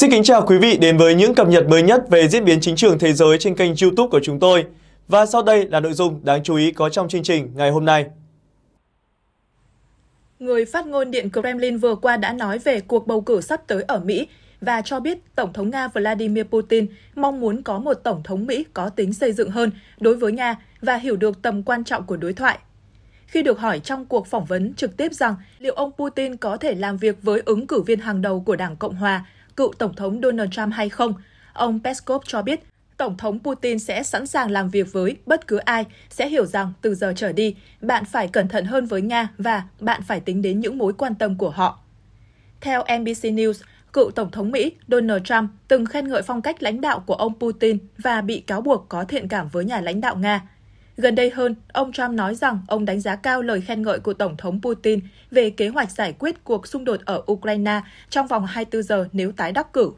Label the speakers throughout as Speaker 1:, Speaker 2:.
Speaker 1: Xin kính chào quý vị đến với những cập nhật mới nhất về diễn biến chính trường thế giới trên kênh YouTube của chúng tôi. Và sau đây là nội dung đáng chú ý có trong chương trình ngày hôm nay.
Speaker 2: Người phát ngôn Điện Kremlin vừa qua đã nói về cuộc bầu cử sắp tới ở Mỹ và cho biết Tổng thống Nga Vladimir Putin mong muốn có một Tổng thống Mỹ có tính xây dựng hơn đối với Nga và hiểu được tầm quan trọng của đối thoại. Khi được hỏi trong cuộc phỏng vấn trực tiếp rằng liệu ông Putin có thể làm việc với ứng cử viên hàng đầu của Đảng Cộng Hòa cựu Tổng thống Donald Trump hay không, ông Peskov cho biết Tổng thống Putin sẽ sẵn sàng làm việc với bất cứ ai, sẽ hiểu rằng từ giờ trở đi, bạn phải cẩn thận hơn với Nga và bạn phải tính đến những mối quan tâm của họ. Theo NBC News, cựu Tổng thống Mỹ Donald Trump từng khen ngợi phong cách lãnh đạo của ông Putin và bị cáo buộc có thiện cảm với nhà lãnh đạo Nga. Gần đây hơn, ông Trump nói rằng ông đánh giá cao lời khen ngợi của Tổng thống Putin về kế hoạch giải quyết cuộc xung đột ở Ukraine trong vòng 24 giờ nếu tái đắc cử.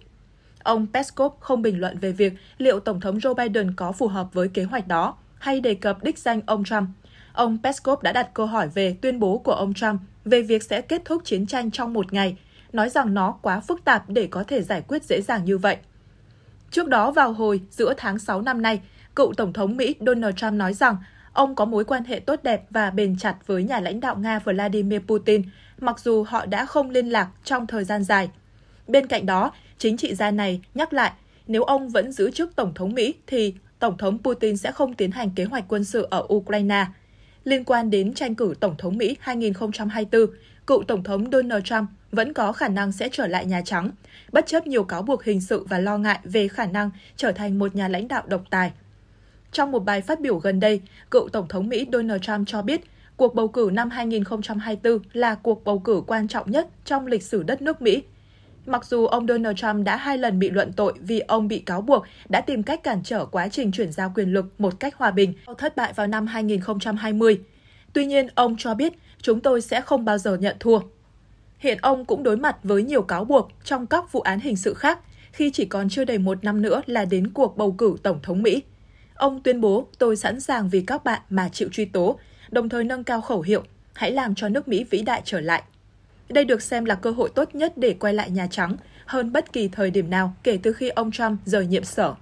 Speaker 2: Ông Peskov không bình luận về việc liệu Tổng thống Joe Biden có phù hợp với kế hoạch đó hay đề cập đích danh ông Trump. Ông Peskov đã đặt câu hỏi về tuyên bố của ông Trump về việc sẽ kết thúc chiến tranh trong một ngày, nói rằng nó quá phức tạp để có thể giải quyết dễ dàng như vậy. Trước đó vào hồi giữa tháng 6 năm nay, cựu Tổng thống Mỹ Donald Trump nói rằng ông có mối quan hệ tốt đẹp và bền chặt với nhà lãnh đạo Nga Vladimir Putin, mặc dù họ đã không liên lạc trong thời gian dài. Bên cạnh đó, chính trị gia này nhắc lại, nếu ông vẫn giữ chức Tổng thống Mỹ thì Tổng thống Putin sẽ không tiến hành kế hoạch quân sự ở Ukraine. Liên quan đến tranh cử Tổng thống Mỹ 2024, cựu Tổng thống Donald Trump vẫn có khả năng sẽ trở lại Nhà Trắng, bất chấp nhiều cáo buộc hình sự và lo ngại về khả năng trở thành một nhà lãnh đạo độc tài. Trong một bài phát biểu gần đây, cựu Tổng thống Mỹ Donald Trump cho biết cuộc bầu cử năm 2024 là cuộc bầu cử quan trọng nhất trong lịch sử đất nước Mỹ. Mặc dù ông Donald Trump đã hai lần bị luận tội vì ông bị cáo buộc đã tìm cách cản trở quá trình chuyển giao quyền lực một cách hòa bình sau thất bại vào năm 2020. Tuy nhiên, ông cho biết chúng tôi sẽ không bao giờ nhận thua. Hiện ông cũng đối mặt với nhiều cáo buộc trong các vụ án hình sự khác khi chỉ còn chưa đầy một năm nữa là đến cuộc bầu cử Tổng thống Mỹ. Ông tuyên bố tôi sẵn sàng vì các bạn mà chịu truy tố, đồng thời nâng cao khẩu hiệu hãy làm cho nước Mỹ vĩ đại trở lại. Đây được xem là cơ hội tốt nhất để quay lại Nhà Trắng hơn bất kỳ thời điểm nào kể từ khi ông Trump rời nhiệm sở.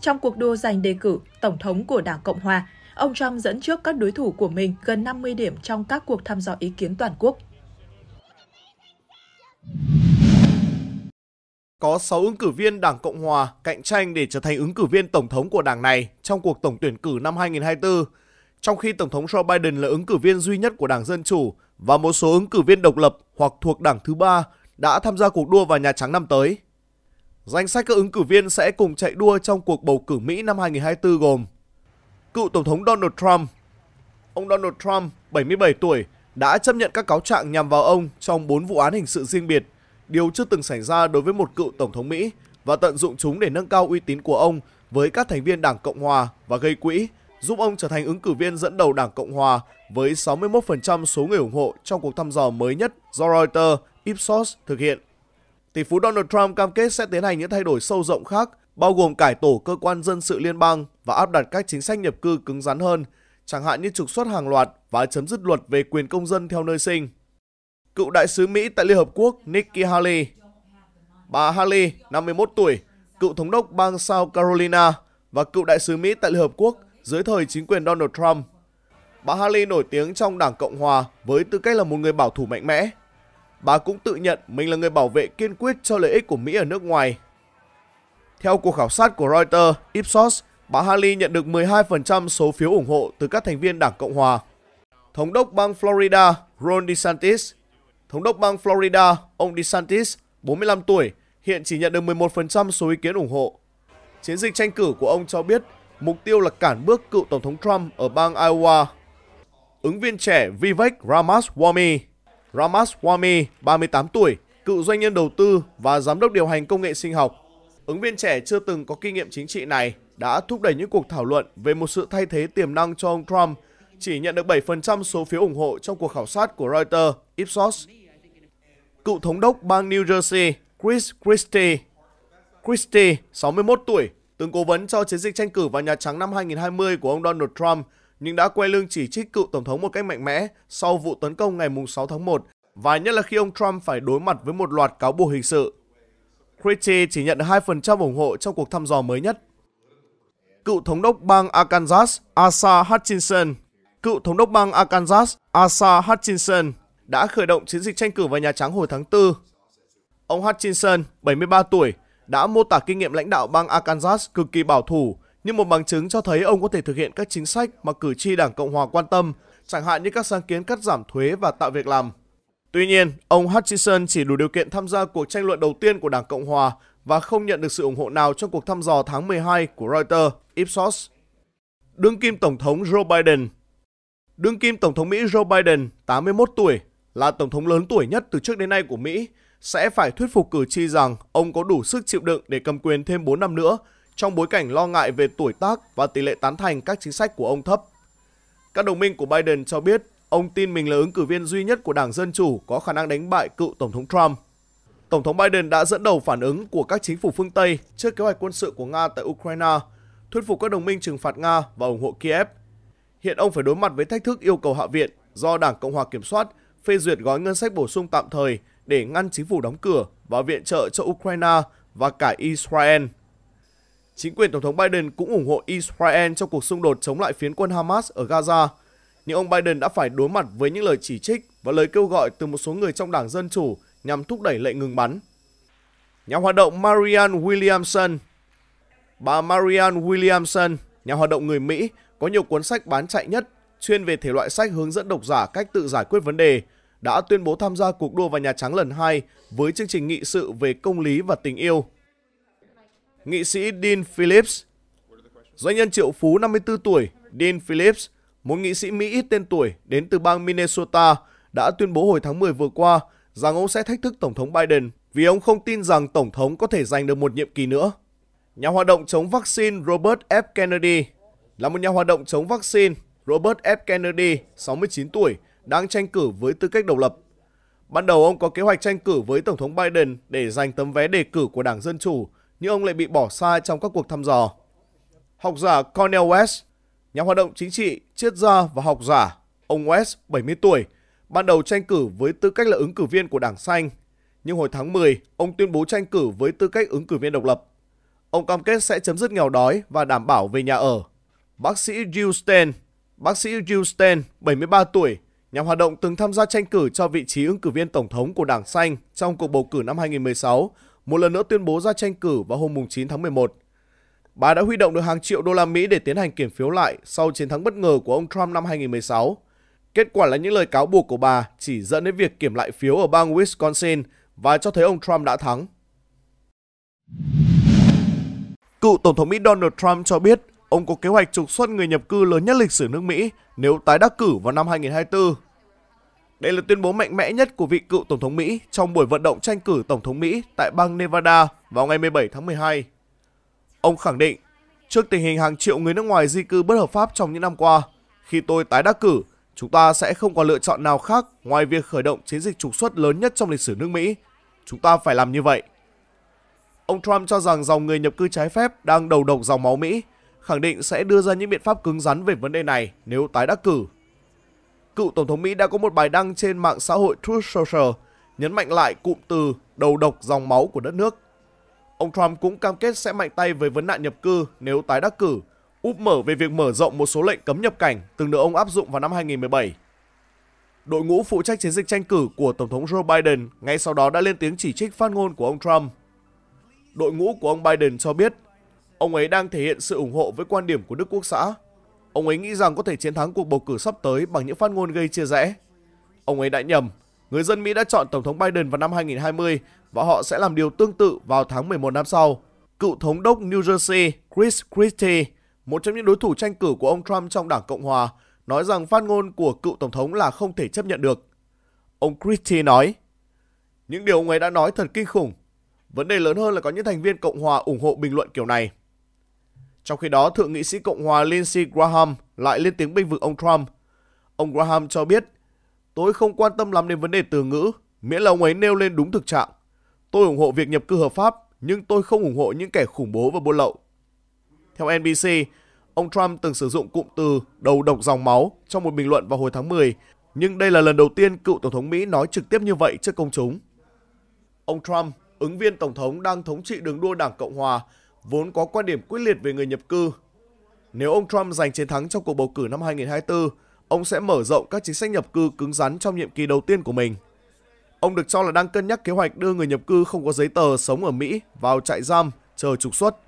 Speaker 2: Trong cuộc đua giành đề cử Tổng thống của Đảng Cộng Hòa, ông Trump dẫn trước các đối thủ của mình gần 50 điểm trong các cuộc thăm dò ý kiến toàn quốc
Speaker 1: có 6 ứng cử viên Đảng Cộng Hòa cạnh tranh để trở thành ứng cử viên Tổng thống của đảng này trong cuộc tổng tuyển cử năm 2024, trong khi Tổng thống Joe Biden là ứng cử viên duy nhất của Đảng Dân Chủ và một số ứng cử viên độc lập hoặc thuộc đảng thứ ba đã tham gia cuộc đua vào Nhà Trắng năm tới. Danh sách các ứng cử viên sẽ cùng chạy đua trong cuộc bầu cử Mỹ năm 2024 gồm Cựu Tổng thống Donald Trump Ông Donald Trump, 77 tuổi, đã chấp nhận các cáo trạng nhằm vào ông trong 4 vụ án hình sự riêng biệt – điều chưa từng xảy ra đối với một cựu tổng thống Mỹ và tận dụng chúng để nâng cao uy tín của ông với các thành viên Đảng Cộng Hòa và gây quỹ, giúp ông trở thành ứng cử viên dẫn đầu Đảng Cộng Hòa với 61% số người ủng hộ trong cuộc thăm dò mới nhất do Reuters Ipsos thực hiện. Tỷ phú Donald Trump cam kết sẽ tiến hành những thay đổi sâu rộng khác, bao gồm cải tổ cơ quan dân sự liên bang và áp đặt các chính sách nhập cư cứng rắn hơn, chẳng hạn như trục xuất hàng loạt và chấm dứt luật về quyền công dân theo nơi sinh cựu đại sứ Mỹ tại Liên Hợp Quốc Nikki Haley. Bà Haley, 51 tuổi, cựu thống đốc bang South Carolina và cựu đại sứ Mỹ tại Liên Hợp Quốc dưới thời chính quyền Donald Trump. Bà Haley nổi tiếng trong Đảng Cộng Hòa với tư cách là một người bảo thủ mạnh mẽ. Bà cũng tự nhận mình là người bảo vệ kiên quyết cho lợi ích của Mỹ ở nước ngoài. Theo cuộc khảo sát của Reuters, Ipsos, bà Haley nhận được 12% số phiếu ủng hộ từ các thành viên Đảng Cộng Hòa. Thống đốc bang Florida Ron DeSantis Thống đốc bang Florida, ông DeSantis, 45 tuổi, hiện chỉ nhận được 11% số ý kiến ủng hộ. Chiến dịch tranh cử của ông cho biết mục tiêu là cản bước cựu Tổng thống Trump ở bang Iowa. Ứng viên trẻ Vivek Ramaswamy Ramaswamy, 38 tuổi, cựu doanh nhân đầu tư và giám đốc điều hành công nghệ sinh học. Ứng viên trẻ chưa từng có kinh nghiệm chính trị này đã thúc đẩy những cuộc thảo luận về một sự thay thế tiềm năng cho ông Trump, chỉ nhận được 7% số phiếu ủng hộ trong cuộc khảo sát của Reuters, Ipsos cựu thống đốc bang New Jersey Chris Christie. Christie, 61 tuổi, từng cố vấn cho chiến dịch tranh cử vào Nhà Trắng năm 2020 của ông Donald Trump, nhưng đã quay lưng chỉ trích cựu tổng thống một cách mạnh mẽ sau vụ tấn công ngày 6 tháng 1, và nhất là khi ông Trump phải đối mặt với một loạt cáo buộc hình sự. Christie chỉ nhận được 2% ủng hộ trong cuộc thăm dò mới nhất. Cựu thống đốc bang Arkansas Asa Hutchinson Cựu thống đốc bang Arkansas Asa Hutchinson đã khởi động chiến dịch tranh cử vào Nhà Trắng hồi tháng 4. Ông Hutchinson, 73 tuổi, đã mô tả kinh nghiệm lãnh đạo bang Arkansas cực kỳ bảo thủ như một bằng chứng cho thấy ông có thể thực hiện các chính sách mà cử tri Đảng Cộng Hòa quan tâm, chẳng hạn như các sáng kiến cắt giảm thuế và tạo việc làm. Tuy nhiên, ông Hutchinson chỉ đủ điều kiện tham gia cuộc tranh luận đầu tiên của Đảng Cộng Hòa và không nhận được sự ủng hộ nào trong cuộc thăm dò tháng 12 của Reuters, Ipsos. Đương kim Tổng thống Joe Biden Đương kim Tổng thống Mỹ Joe Biden, 81 tuổi, là tổng thống lớn tuổi nhất từ trước đến nay của Mỹ, sẽ phải thuyết phục cử tri rằng ông có đủ sức chịu đựng để cầm quyền thêm 4 năm nữa trong bối cảnh lo ngại về tuổi tác và tỷ lệ tán thành các chính sách của ông thấp. Các đồng minh của Biden cho biết ông tin mình là ứng cử viên duy nhất của Đảng Dân Chủ có khả năng đánh bại cựu Tổng thống Trump. Tổng thống Biden đã dẫn đầu phản ứng của các chính phủ phương Tây trước kế hoạch quân sự của Nga tại Ukraine, thuyết phục các đồng minh trừng phạt Nga và ủng hộ Kiev. Hiện ông phải đối mặt với thách thức yêu cầu Hạ viện do Đảng Cộng hòa kiểm soát – phê duyệt gói ngân sách bổ sung tạm thời để ngăn chính phủ đóng cửa và viện trợ cho Ukraine và cả Israel. Chính quyền Tổng thống Biden cũng ủng hộ Israel trong cuộc xung đột chống lại phiến quân Hamas ở Gaza, nhưng ông Biden đã phải đối mặt với những lời chỉ trích và lời kêu gọi từ một số người trong đảng Dân Chủ nhằm thúc đẩy lệnh ngừng bắn. Nhà hoạt động Marianne Williamson Bà Marianne Williamson, nhà hoạt động người Mỹ, có nhiều cuốn sách bán chạy nhất chuyên về thể loại sách hướng dẫn độc giả cách tự giải quyết vấn đề, đã tuyên bố tham gia cuộc đua vào Nhà Trắng lần 2 với chương trình nghị sự về công lý và tình yêu. Nghị sĩ Dean Phillips Doanh nhân triệu phú 54 tuổi Dean Phillips, một nghị sĩ Mỹ ít tên tuổi đến từ bang Minnesota, đã tuyên bố hồi tháng 10 vừa qua rằng ông sẽ thách thức Tổng thống Biden vì ông không tin rằng Tổng thống có thể giành được một nhiệm kỳ nữa. Nhà hoạt động chống vaccine Robert F. Kennedy là một nhà hoạt động chống vaccine Robert F. Kennedy, 69 tuổi, đang tranh cử với tư cách độc lập. Ban đầu ông có kế hoạch tranh cử với Tổng thống Biden để giành tấm vé đề cử của Đảng Dân Chủ, nhưng ông lại bị bỏ xa trong các cuộc thăm dò. Học giả Cornel West, nhà hoạt động chính trị, triết gia và học giả, ông West, 70 tuổi, ban đầu tranh cử với tư cách là ứng cử viên của Đảng Xanh. Nhưng hồi tháng 10, ông tuyên bố tranh cử với tư cách ứng cử viên độc lập. Ông cam kết sẽ chấm dứt nghèo đói và đảm bảo về nhà ở. Bác sĩ Jill Stein, Bác sĩ Jill Stein, 73 tuổi, nhà hoạt động từng tham gia tranh cử cho vị trí ứng cử viên tổng thống của Đảng Xanh trong cuộc bầu cử năm 2016, một lần nữa tuyên bố ra tranh cử vào hôm 9 tháng 11. Bà đã huy động được hàng triệu đô la Mỹ để tiến hành kiểm phiếu lại sau chiến thắng bất ngờ của ông Trump năm 2016. Kết quả là những lời cáo buộc của bà chỉ dẫn đến việc kiểm lại phiếu ở bang Wisconsin và cho thấy ông Trump đã thắng. Cựu Tổng thống Mỹ Donald Trump cho biết ông có kế hoạch trục xuất người nhập cư lớn nhất lịch sử nước Mỹ nếu tái đắc cử vào năm 2024. Đây là tuyên bố mạnh mẽ nhất của vị cựu Tổng thống Mỹ trong buổi vận động tranh cử Tổng thống Mỹ tại bang Nevada vào ngày 17 tháng 12. Ông khẳng định, trước tình hình hàng triệu người nước ngoài di cư bất hợp pháp trong những năm qua, khi tôi tái đắc cử, chúng ta sẽ không có lựa chọn nào khác ngoài việc khởi động chiến dịch trục xuất lớn nhất trong lịch sử nước Mỹ. Chúng ta phải làm như vậy. Ông Trump cho rằng dòng người nhập cư trái phép đang đầu độc dòng máu Mỹ khẳng định sẽ đưa ra những biện pháp cứng rắn về vấn đề này nếu tái đắc cử. Cựu Tổng thống Mỹ đã có một bài đăng trên mạng xã hội Truth Social nhấn mạnh lại cụm từ đầu độc dòng máu của đất nước. Ông Trump cũng cam kết sẽ mạnh tay với vấn nạn nhập cư nếu tái đắc cử, úp mở về việc mở rộng một số lệnh cấm nhập cảnh từng được ông áp dụng vào năm 2017. Đội ngũ phụ trách chiến dịch tranh cử của Tổng thống Joe Biden ngay sau đó đã lên tiếng chỉ trích phát ngôn của ông Trump. Đội ngũ của ông Biden cho biết Ông ấy đang thể hiện sự ủng hộ với quan điểm của Đức Quốc xã. Ông ấy nghĩ rằng có thể chiến thắng cuộc bầu cử sắp tới bằng những phát ngôn gây chia rẽ. Ông ấy đã nhầm. Người dân Mỹ đã chọn Tổng thống Biden vào năm 2020 và họ sẽ làm điều tương tự vào tháng 11 năm sau. Cựu thống đốc New Jersey Chris Christie, một trong những đối thủ tranh cử của ông Trump trong Đảng Cộng Hòa, nói rằng phát ngôn của cựu tổng thống là không thể chấp nhận được. Ông Christie nói, những điều ông ấy đã nói thật kinh khủng. Vấn đề lớn hơn là có những thành viên Cộng Hòa ủng hộ bình luận kiểu này. Trong khi đó, Thượng nghị sĩ Cộng hòa Lindsey Graham lại lên tiếng bênh vực ông Trump. Ông Graham cho biết, tôi không quan tâm lắm đến vấn đề từ ngữ, miễn là ông ấy nêu lên đúng thực trạng. Tôi ủng hộ việc nhập cư hợp pháp, nhưng tôi không ủng hộ những kẻ khủng bố và buôn lậu. Theo NBC, ông Trump từng sử dụng cụm từ đầu độc dòng máu trong một bình luận vào hồi tháng 10, nhưng đây là lần đầu tiên cựu Tổng thống Mỹ nói trực tiếp như vậy trước công chúng. Ông Trump, ứng viên Tổng thống đang thống trị đường đua Đảng Cộng Hòa, vốn có quan điểm quyết liệt về người nhập cư. Nếu ông Trump giành chiến thắng trong cuộc bầu cử năm 2024, ông sẽ mở rộng các chính sách nhập cư cứng rắn trong nhiệm kỳ đầu tiên của mình. Ông được cho là đang cân nhắc kế hoạch đưa người nhập cư không có giấy tờ sống ở Mỹ vào trại giam chờ trục xuất.